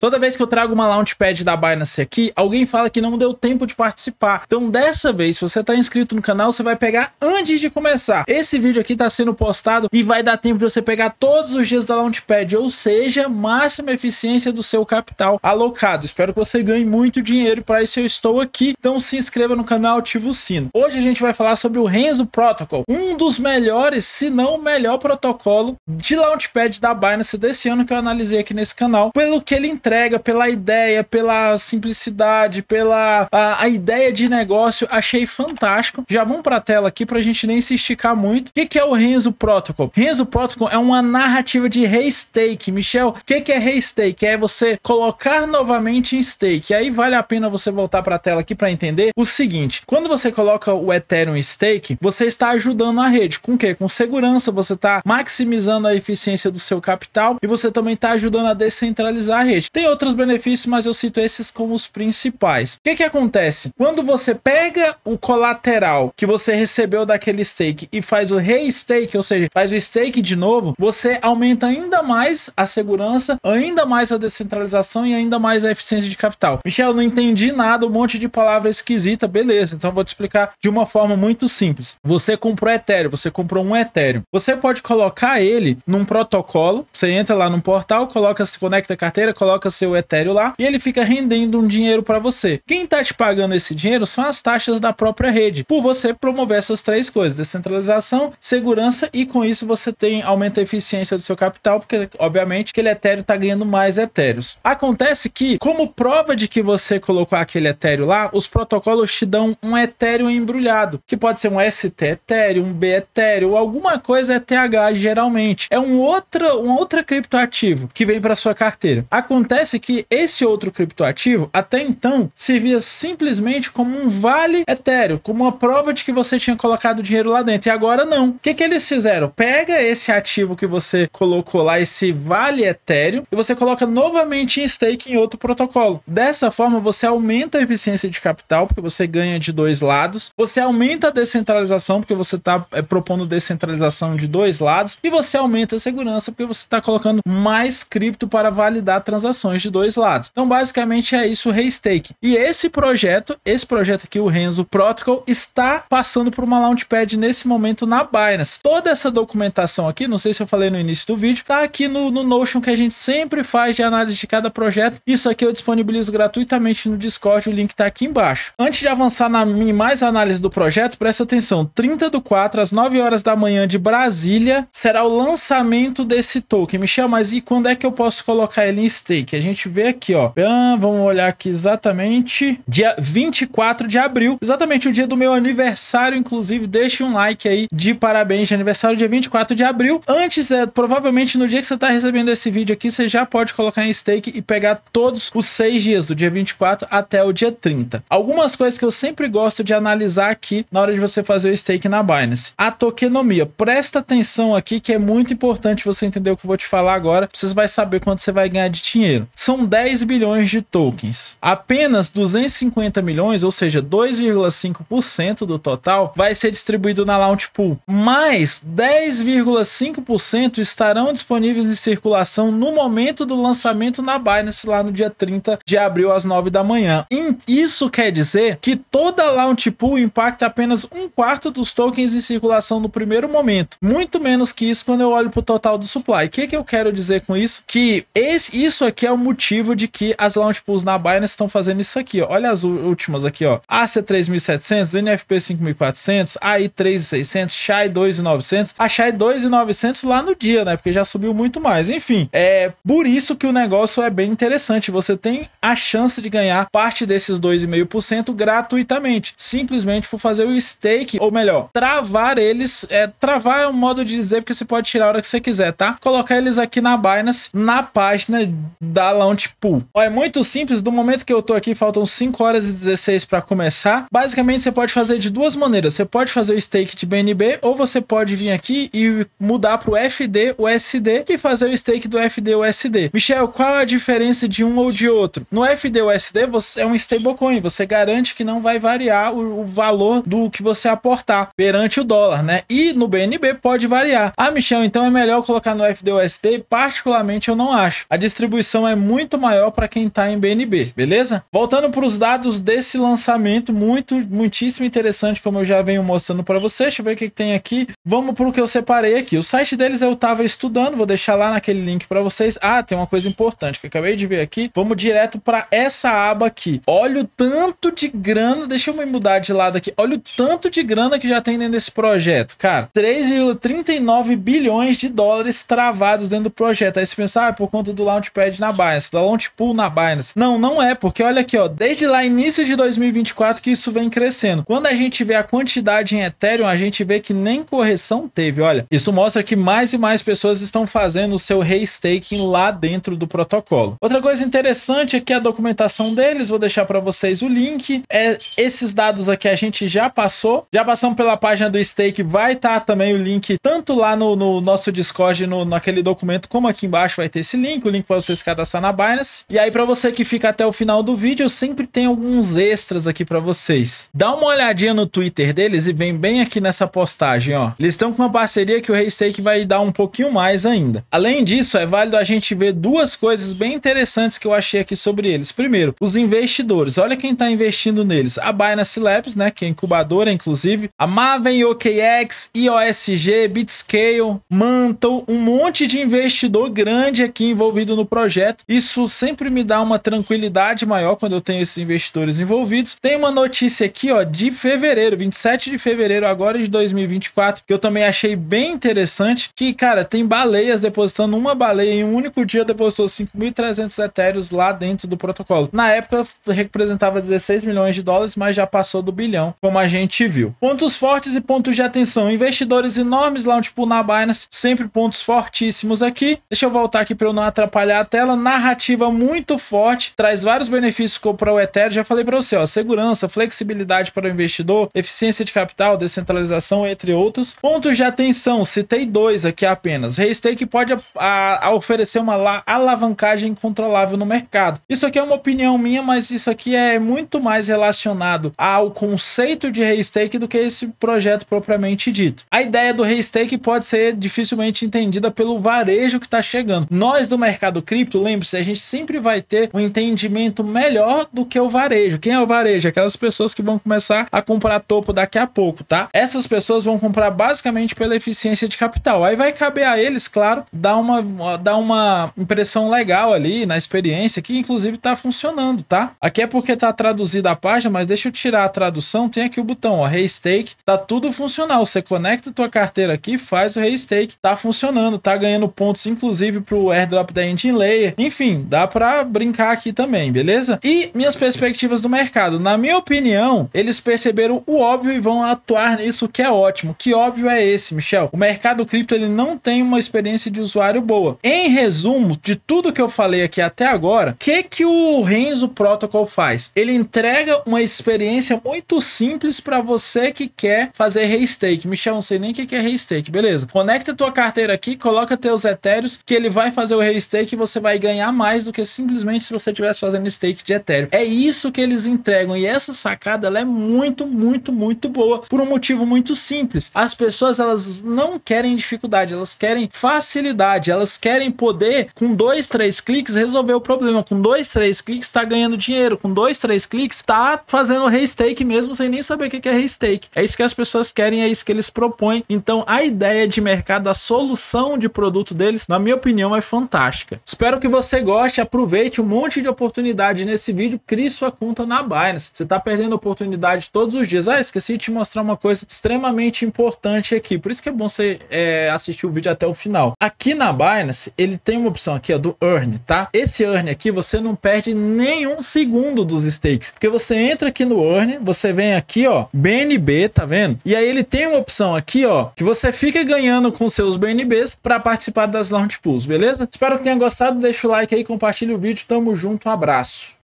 Toda vez que eu trago uma Launchpad da Binance aqui, alguém fala que não deu tempo de participar. Então, dessa vez, se você está inscrito no canal, você vai pegar antes de começar. Esse vídeo aqui está sendo postado e vai dar tempo de você pegar todos os dias da Launchpad, ou seja, máxima eficiência do seu capital alocado. Espero que você ganhe muito dinheiro, para isso eu estou aqui. Então, se inscreva no canal, ative o sino. Hoje a gente vai falar sobre o Renzo Protocol, um dos melhores, se não o melhor protocolo de Launchpad da Binance desse ano que eu analisei aqui nesse canal, pelo que ele entrega entrega, pela ideia, pela simplicidade, pela a, a ideia de negócio. Achei fantástico. Já vamos para a tela aqui para a gente nem se esticar muito. O que, que é o Renzo Protocol? Renzo Protocol é uma narrativa de Re-Stake, Michel, o que, que é stake É você colocar novamente em stake. aí vale a pena você voltar para a tela aqui para entender o seguinte: quando você coloca o Ethereum em stake, você está ajudando a rede. Com o quê? Com segurança, você está maximizando a eficiência do seu capital e você também está ajudando a descentralizar a rede. Tem tem outros benefícios, mas eu cito esses como os principais. O que, que acontece? Quando você pega o colateral que você recebeu daquele stake e faz o re-stake, ou seja, faz o stake de novo, você aumenta ainda mais a segurança, ainda mais a descentralização e ainda mais a eficiência de capital. Michel, não entendi nada, um monte de palavra esquisita, beleza. Então vou te explicar de uma forma muito simples. Você comprou Ethereum, você comprou um Ethereum. Você pode colocar ele num protocolo, você entra lá no portal, coloca, se conecta a carteira, coloca seu Ethereum lá e ele fica rendendo um dinheiro para você. Quem está te pagando esse dinheiro são as taxas da própria rede, por você promover essas três coisas: descentralização, segurança e com isso você tem aumenta a eficiência do seu capital, porque obviamente aquele Ethereum está ganhando mais etéreos. Acontece que, como prova de que você colocou aquele Ethereum lá, os protocolos te dão um Ethereum embrulhado, que pode ser um ST Ethereum, um B Ethereum, alguma coisa ETH geralmente. É um outro um outra criptoativo que vem para sua carteira. Acontece Acontece que esse outro criptoativo, até então, servia simplesmente como um vale etéreo, como uma prova de que você tinha colocado dinheiro lá dentro. E agora não. O que, que eles fizeram? Pega esse ativo que você colocou lá, esse vale etéreo, e você coloca novamente em stake em outro protocolo. Dessa forma, você aumenta a eficiência de capital, porque você ganha de dois lados. Você aumenta a descentralização, porque você está é, eh, propondo descentralização de dois lados. E você aumenta a segurança, porque você está colocando mais cripto para validar transações ações de dois lados. Então, basicamente é isso o Stake. E esse projeto, esse projeto aqui, o Renzo Protocol, está passando por uma launchpad nesse momento na Binance. Toda essa documentação aqui, não sei se eu falei no início do vídeo, tá aqui no, no Notion que a gente sempre faz de análise de cada projeto. Isso aqui eu disponibilizo gratuitamente no Discord, o link tá aqui embaixo. Antes de avançar na minha mais análise do projeto, presta atenção, 30 do 4 às 9 horas da manhã de Brasília será o lançamento desse token. Michel, mas e quando é que eu posso colocar ele em stake? que a gente vê aqui, ó. vamos olhar aqui exatamente dia 24 de abril, exatamente o dia do meu aniversário, inclusive, deixe um like aí de parabéns de aniversário, dia 24 de abril. Antes, é, provavelmente no dia que você tá recebendo esse vídeo aqui, você já pode colocar em stake e pegar todos os seis dias, do dia 24 até o dia 30. Algumas coisas que eu sempre gosto de analisar aqui na hora de você fazer o stake na Binance. A tokenomia. Presta atenção aqui que é muito importante você entender o que eu vou te falar agora, você vai saber quanto você vai ganhar de dinheiro dinheiro. São 10 bilhões de tokens. Apenas 250 milhões, ou seja, 2,5% do total, vai ser distribuído na Launch Pool. Mais 10,5% estarão disponíveis em circulação no momento do lançamento na Binance, lá no dia 30 de abril, às 9 da manhã. E isso quer dizer que toda a Launch Pool impacta apenas um quarto dos tokens em circulação no primeiro momento. Muito menos que isso quando eu olho para o total do supply. O que, que eu quero dizer com isso? Que esse, isso aqui é é o motivo de que as launch pools na Binance estão fazendo isso aqui, ó. Olha as últimas aqui, ó. AC 3700, NFP 5400, AI 3600, SHAI 2900. A SHAI 2900 lá no dia, né? Porque já subiu muito mais. Enfim, é por isso que o negócio é bem interessante. Você tem a chance de ganhar parte desses 2,5% gratuitamente. Simplesmente por fazer o stake, ou melhor, travar eles. É, travar é um modo de dizer porque você pode tirar a hora que você quiser, tá? Colocar eles aqui na Binance, na página da da Launchpool. Tipo, ó, é muito simples, do momento que eu tô aqui, faltam 5 horas e 16 para começar. Basicamente, você pode fazer de duas maneiras. Você pode fazer o stake de BNB ou você pode vir aqui e mudar para o FD USD e fazer o stake do FD USD. Michel, qual a diferença de um ou de outro? No FD USD, você é um stablecoin, você garante que não vai variar o, o valor do que você aportar perante o dólar, né? E no BNB pode variar. Ah, Michel, então é melhor colocar no FD USD? Particularmente eu não acho. A distribuição é é muito maior para quem está em BNB, beleza? Voltando para os dados desse lançamento, muito, muitíssimo interessante, como eu já venho mostrando para vocês. Deixa eu ver o que, que tem aqui. Vamos para o que eu separei aqui. O site deles eu estava estudando, vou deixar lá naquele link para vocês. Ah, tem uma coisa importante que eu acabei de ver aqui. Vamos direto para essa aba aqui. Olha o tanto de grana, deixa eu me mudar de lado aqui. Olha o tanto de grana que já tem dentro desse projeto, cara. 3,39 bilhões de dólares travados dentro do projeto. Aí você pensar, ah, é por conta do Launchpad na Binance, da Pool na Binance. Não, não é, porque olha aqui, ó, desde lá início de 2024 que isso vem crescendo. Quando a gente vê a quantidade em Ethereum, a gente vê que nem correção teve, olha. Isso mostra que mais e mais pessoas estão fazendo o seu restaking lá dentro do protocolo. Outra coisa interessante aqui é a documentação deles, vou deixar para vocês o link. É esses dados aqui a gente já passou, já passamos pela página do stake, vai estar tá também o link tanto lá no, no nosso Discord, no, naquele documento, como aqui embaixo vai ter esse link, o link para vocês cadastrarem passar na Binance. E aí, para você que fica até o final do vídeo, eu sempre tenho alguns extras aqui para vocês. Dá uma olhadinha no Twitter deles e vem bem aqui nessa postagem, ó. Eles estão com uma parceria que o Raysteak vai dar um pouquinho mais ainda. Além disso, é válido a gente ver duas coisas bem interessantes que eu achei aqui sobre eles. Primeiro, os investidores. Olha quem está investindo neles. A Binance Labs, né, que é incubadora, inclusive. A Maven OKX, IOSG, BitScale, Mantle, um monte de investidor grande aqui envolvido no projeto certo. Isso sempre me dá uma tranquilidade maior quando eu tenho esses investidores envolvidos. Tem uma notícia aqui, ó, de fevereiro, 27 de fevereiro agora de 2024, que eu também achei bem interessante, que, cara, tem baleias depositando uma baleia em um único dia depositou 5.300 etéreos lá dentro do protocolo. Na época representava 16 milhões de dólares, mas já passou do bilhão, como a gente viu. Pontos fortes e pontos de atenção. Investidores enormes lá, tipo na Binance, sempre pontos fortíssimos aqui. Deixa eu voltar aqui para eu não atrapalhar a tela narrativa muito forte, traz vários benefícios para o Ethereum. Já falei para você, ó, segurança, flexibilidade para o investidor, eficiência de capital, descentralização, entre outros. Pontos de atenção, citei dois aqui apenas. Restake pode a, a oferecer uma alavancagem incontrolável no mercado. Isso aqui é uma opinião minha, mas isso aqui é muito mais relacionado ao conceito de restake do que esse projeto propriamente dito. A ideia do restake pode ser dificilmente entendida pelo varejo que está chegando. Nós do mercado cripto, lembre-se, a gente sempre vai ter um entendimento melhor do que o varejo. Quem é o varejo? Aquelas pessoas que vão começar a comprar topo daqui a pouco, tá? Essas pessoas vão comprar basicamente pela eficiência de capital. Aí vai caber a eles, claro, dar uma, dar uma impressão legal ali na experiência, que inclusive tá funcionando, tá? Aqui é porque tá traduzida a página, mas deixa eu tirar a tradução. Tem aqui o botão, ó, Restake. Tá tudo funcional. Você conecta tua carteira aqui, faz o Restake. Tá funcionando, tá ganhando pontos, inclusive pro airdrop da Engine Layer, enfim, dá para brincar aqui também, beleza? E minhas perspectivas do mercado. Na minha opinião, eles perceberam o óbvio e vão atuar nisso, que é ótimo. Que óbvio é esse, Michel? O mercado cripto ele não tem uma experiência de usuário boa. Em resumo de tudo que eu falei aqui até agora, o que que o Renzo Protocol faz? Ele entrega uma experiência muito simples para você que quer fazer restake. Michel, não sei nem o que é restake, beleza? Conecta tua carteira aqui, coloca teus etéreos que ele vai fazer o restake e você vai ganhar ganhar mais do que simplesmente se você estivesse fazendo stake de Ethereum. É isso que eles entregam e essa sacada ela é muito, muito, muito boa por um motivo muito simples. As pessoas elas não querem dificuldade, elas querem facilidade, elas querem poder com dois, três cliques resolver o problema. Com dois, três cliques está ganhando dinheiro, com dois, três cliques está fazendo restake mesmo sem nem saber o que é restake. É isso que as pessoas querem, é isso que eles propõem. Então a ideia de mercado, a solução de produto deles, na minha opinião, é fantástica. Espero que você você goste, aproveite um monte de oportunidade nesse vídeo, crie sua conta na Binance. Você está perdendo oportunidade todos os dias. Ah, esqueci de te mostrar uma coisa extremamente importante aqui. Por isso que é bom você é, assistir o vídeo até o final. Aqui na Binance, ele tem uma opção aqui, é do Earn, tá? Esse Earn aqui, você não perde nenhum segundo dos stakes. Porque você entra aqui no Earn, você vem aqui, ó, BNB, tá vendo? E aí ele tem uma opção aqui, ó, que você fica ganhando com seus BNBs para participar das Launch Pools, beleza? Espero que tenha gostado. Deixa o like aí, compartilha o vídeo, tamo junto, um abraço.